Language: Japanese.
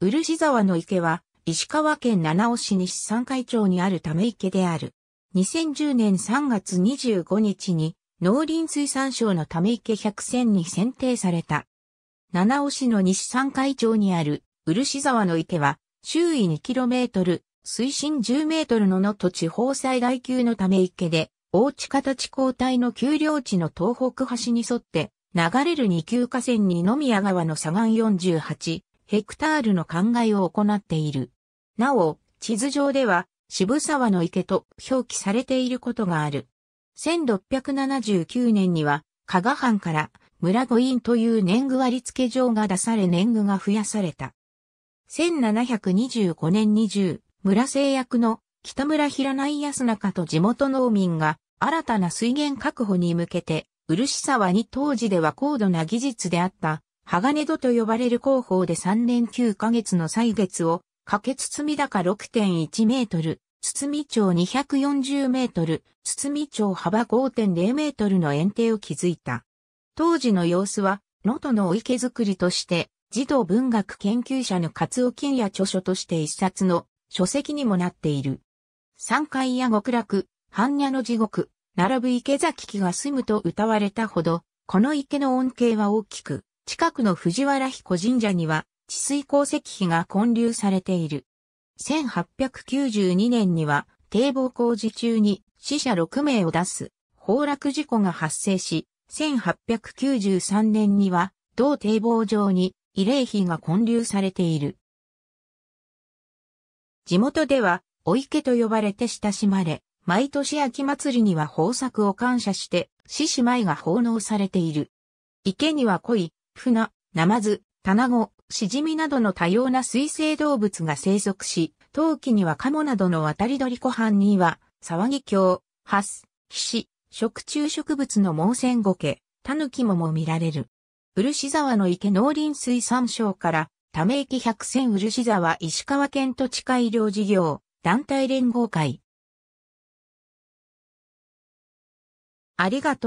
漆沢の池は、石川県七尾市西三海町にあるため池である。2010年3月25日に、農林水産省のため池百選に選定された。七尾市の西三海町にある漆沢の池は、周囲 2km、水深 10m の野と地方最大級のため池で、大地形交代の丘陵地の東北端に沿って、流れる二級河川に野宮川の左岸48、ヘクタールの考えを行っている。なお、地図上では渋沢の池と表記されていることがある。1679年には、加賀藩から村御院という年貢割付状が出され年貢が増やされた。1725年20、村製薬の北村平内安中と地元農民が新たな水源確保に向けて、漆沢に当時では高度な技術であった鋼戸と呼ばれる工法で3年9ヶ月の歳月を、かけ包高6.1メートル、包長240メートル、包長幅5.0メートルの園庭を築いた。当時の様子は、能登のお池作りとして、児童文学研究者の勝尾金や著書として一冊の書籍にもなっている。三階や極楽、般若の地獄、並ぶ池崎木が住むと歌われたほど、この池の恩恵は大きく、近くの藤原彦神社には、治水鉱石碑が建立されている。1892年には、堤防工事中に死者6名を出す崩落事故が発生し、1893年には、同堤防上に慰霊碑が建立されている。地元では、お池と呼ばれて親しまれ、毎年秋祭りには豊作を感謝して、獅子舞が奉納されている。池には濃い船、ナマズ、卵、シジミなどの多様な水生動物が生息し、冬季にはカモなどの渡り鳥湖畔には、キョ鏡、ハス、ヒシ、食虫植物のモ線ゴケ、タヌキモも見られる。漆沢の池農林水産省から、ため池百選漆沢石川県土地改良事業、団体連合会。ありがとう。